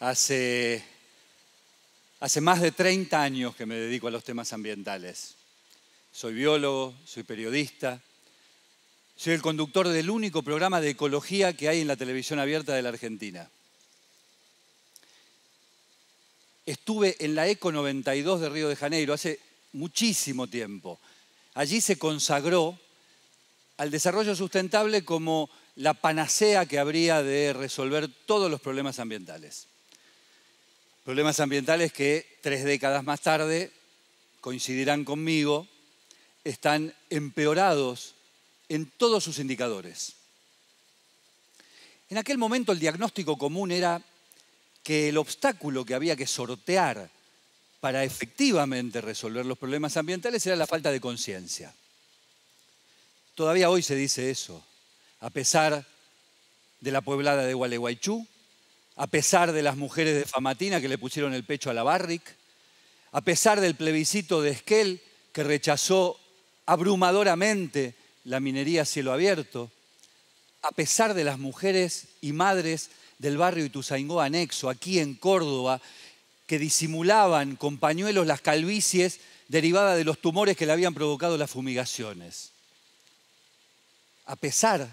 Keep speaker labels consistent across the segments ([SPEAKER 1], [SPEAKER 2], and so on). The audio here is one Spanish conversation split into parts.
[SPEAKER 1] Hace, más de 30 años que me dedico a los temas ambientales. Soy biólogo, soy periodista, soy el conductor del único programa de ecología que hay en la televisión abierta de la Argentina. Estuve en la ECO 92 de Río de Janeiro hace muchísimo tiempo. Allí se consagró al desarrollo sustentable como la panacea que habría de resolver todos los problemas ambientales. Problemas ambientales que tres décadas más tarde, coincidirán conmigo, están empeorados en todos sus indicadores. En aquel momento el diagnóstico común era que el obstáculo que había que sortear para efectivamente resolver los problemas ambientales era la falta de conciencia. Todavía hoy se dice eso, a pesar de la poblada de Gualeguaychú, a pesar de las mujeres de Famatina que le pusieron el pecho a la Barrick, a pesar del plebiscito de Esquel que rechazó abrumadoramente la minería a cielo abierto, a pesar de las mujeres y madres del barrio Ituzaingó anexo, aquí en Córdoba, que disimulaban con pañuelos las calvicies derivadas de los tumores que le habían provocado las fumigaciones. A pesar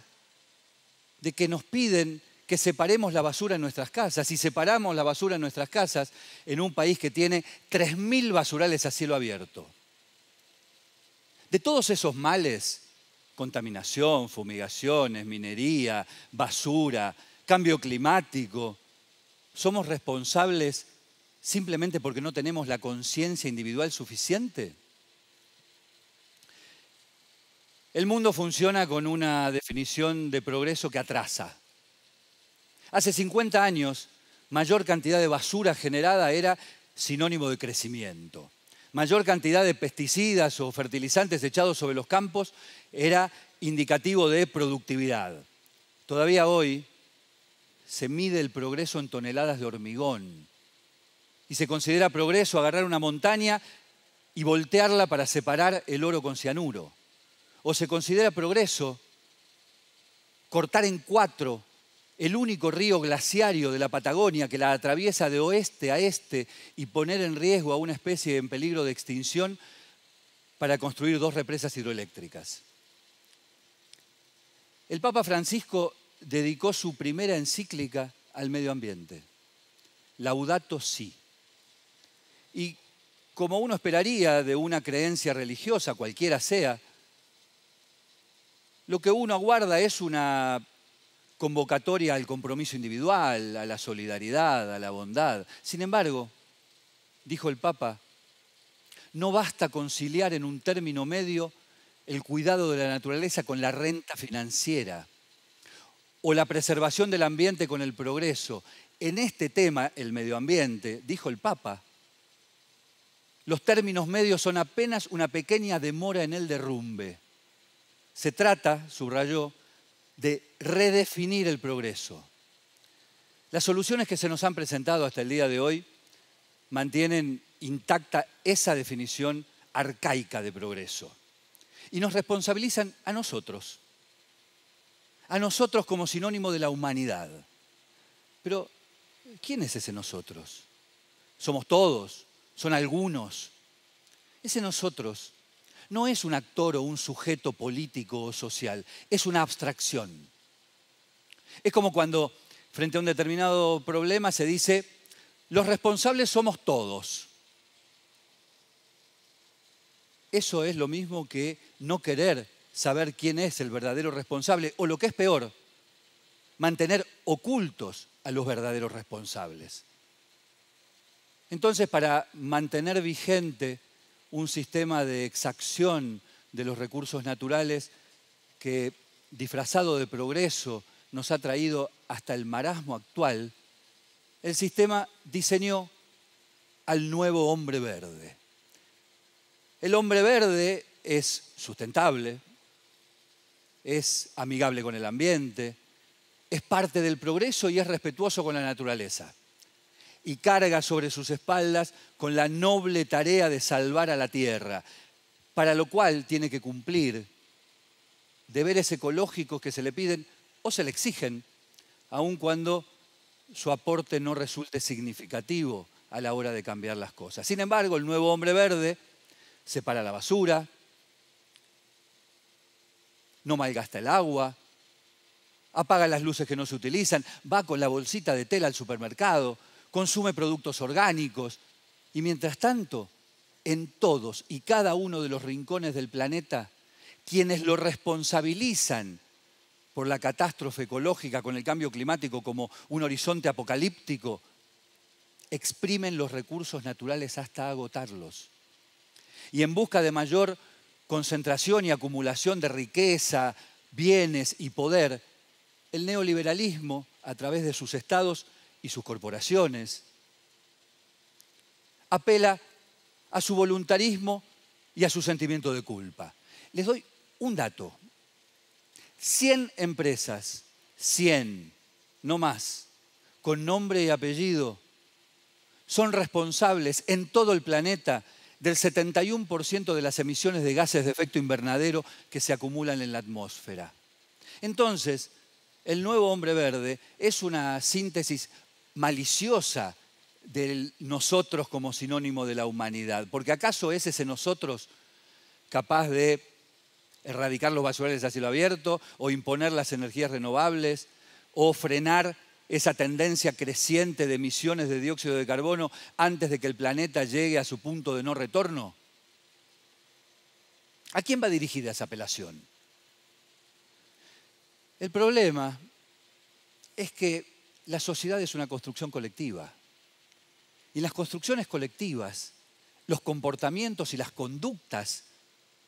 [SPEAKER 1] de que nos piden que separemos la basura en nuestras casas. Si separamos la basura en nuestras casas en un país que tiene 3.000 basurales a cielo abierto. De todos esos males, contaminación, fumigaciones, minería, basura, cambio climático, somos responsables simplemente porque no tenemos la conciencia individual suficiente. El mundo funciona con una definición de progreso que atrasa. Hace 50 años, mayor cantidad de basura generada era sinónimo de crecimiento. Mayor cantidad de pesticidas o fertilizantes echados sobre los campos era indicativo de productividad. Todavía hoy se mide el progreso en toneladas de hormigón y se considera progreso agarrar una montaña y voltearla para separar el oro con cianuro. O se considera progreso cortar en cuatro el único río glaciario de la Patagonia que la atraviesa de oeste a este y poner en riesgo a una especie en peligro de extinción para construir dos represas hidroeléctricas. El Papa Francisco dedicó su primera encíclica al medio ambiente, Laudato Si. Y como uno esperaría de una creencia religiosa, cualquiera sea, lo que uno aguarda es una convocatoria al compromiso individual, a la solidaridad, a la bondad. Sin embargo, dijo el Papa, no basta conciliar en un término medio el cuidado de la naturaleza con la renta financiera o la preservación del ambiente con el progreso. En este tema, el medio ambiente, dijo el Papa, los términos medios son apenas una pequeña demora en el derrumbe. Se trata, subrayó, de redefinir el progreso. Las soluciones que se nos han presentado hasta el día de hoy mantienen intacta esa definición arcaica de progreso y nos responsabilizan a nosotros, a nosotros como sinónimo de la humanidad. Pero, ¿quién es ese nosotros? Somos todos, son algunos. Ese nosotros no es un actor o un sujeto político o social, es una abstracción. Es como cuando frente a un determinado problema se dice, los responsables somos todos. Eso es lo mismo que no querer saber quién es el verdadero responsable o lo que es peor, mantener ocultos a los verdaderos responsables. Entonces, para mantener vigente un sistema de exacción de los recursos naturales que, disfrazado de progreso, nos ha traído hasta el marasmo actual, el sistema diseñó al nuevo hombre verde. El hombre verde es sustentable, es amigable con el ambiente, es parte del progreso y es respetuoso con la naturaleza y carga sobre sus espaldas con la noble tarea de salvar a la tierra, para lo cual tiene que cumplir deberes ecológicos que se le piden o se le exigen, aun cuando su aporte no resulte significativo a la hora de cambiar las cosas. Sin embargo, el nuevo hombre verde separa la basura, no malgasta el agua, apaga las luces que no se utilizan, va con la bolsita de tela al supermercado, consume productos orgánicos. Y mientras tanto, en todos y cada uno de los rincones del planeta, quienes lo responsabilizan por la catástrofe ecológica con el cambio climático como un horizonte apocalíptico, exprimen los recursos naturales hasta agotarlos. Y en busca de mayor concentración y acumulación de riqueza, bienes y poder, el neoliberalismo, a través de sus estados, y sus corporaciones. Apela a su voluntarismo y a su sentimiento de culpa. Les doy un dato. 100 empresas, 100, no más, con nombre y apellido, son responsables en todo el planeta del 71% de las emisiones de gases de efecto invernadero que se acumulan en la atmósfera. Entonces, el nuevo hombre verde es una síntesis maliciosa del nosotros como sinónimo de la humanidad. Porque acaso es ese nosotros capaz de erradicar los basurales a cielo abierto o imponer las energías renovables o frenar esa tendencia creciente de emisiones de dióxido de carbono antes de que el planeta llegue a su punto de no retorno? ¿A quién va dirigida esa apelación? El problema es que la sociedad es una construcción colectiva. Y las construcciones colectivas, los comportamientos y las conductas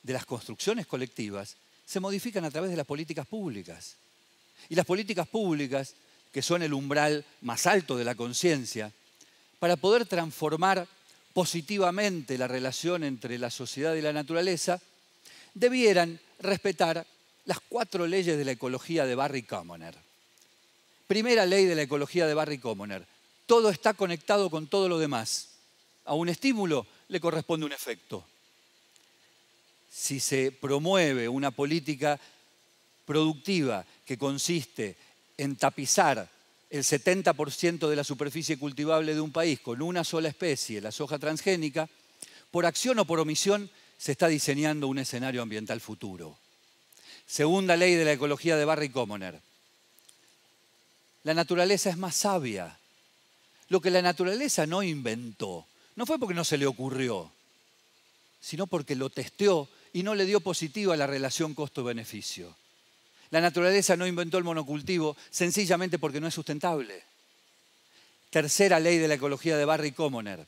[SPEAKER 1] de las construcciones colectivas se modifican a través de las políticas públicas. Y las políticas públicas, que son el umbral más alto de la conciencia, para poder transformar positivamente la relación entre la sociedad y la naturaleza, debieran respetar las cuatro leyes de la ecología de Barry Commoner. Primera ley de la ecología de Barry Commoner. Todo está conectado con todo lo demás. A un estímulo le corresponde un efecto. Si se promueve una política productiva que consiste en tapizar el 70% de la superficie cultivable de un país con una sola especie, la soja transgénica, por acción o por omisión se está diseñando un escenario ambiental futuro. Segunda ley de la ecología de Barry Commoner. La naturaleza es más sabia. Lo que la naturaleza no inventó, no fue porque no se le ocurrió, sino porque lo testeó y no le dio positivo a la relación costo-beneficio. La naturaleza no inventó el monocultivo sencillamente porque no es sustentable. Tercera ley de la ecología de Barry Commoner.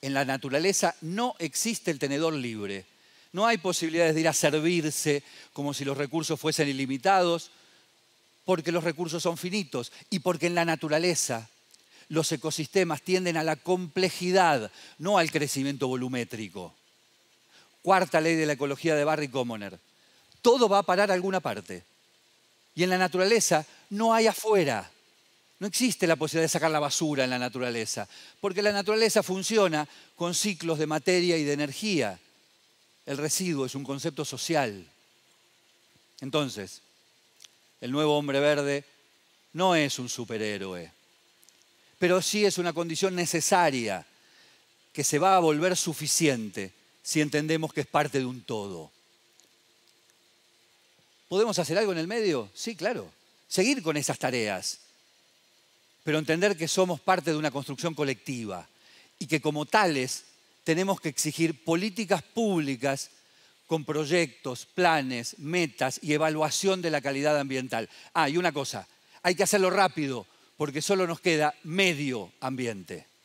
[SPEAKER 1] En la naturaleza no existe el tenedor libre. No hay posibilidades de ir a servirse como si los recursos fuesen ilimitados porque los recursos son finitos y porque en la naturaleza los ecosistemas tienden a la complejidad, no al crecimiento volumétrico. Cuarta ley de la ecología de Barry Commoner. Todo va a parar a alguna parte. Y en la naturaleza no hay afuera. No existe la posibilidad de sacar la basura en la naturaleza, porque la naturaleza funciona con ciclos de materia y de energía. El residuo es un concepto social. Entonces, el nuevo hombre verde, no es un superhéroe, pero sí es una condición necesaria que se va a volver suficiente si entendemos que es parte de un todo. ¿Podemos hacer algo en el medio? Sí, claro. Seguir con esas tareas, pero entender que somos parte de una construcción colectiva y que como tales tenemos que exigir políticas públicas con proyectos, planes, metas y evaluación de la calidad ambiental. Ah, y una cosa, hay que hacerlo rápido porque solo nos queda medio ambiente.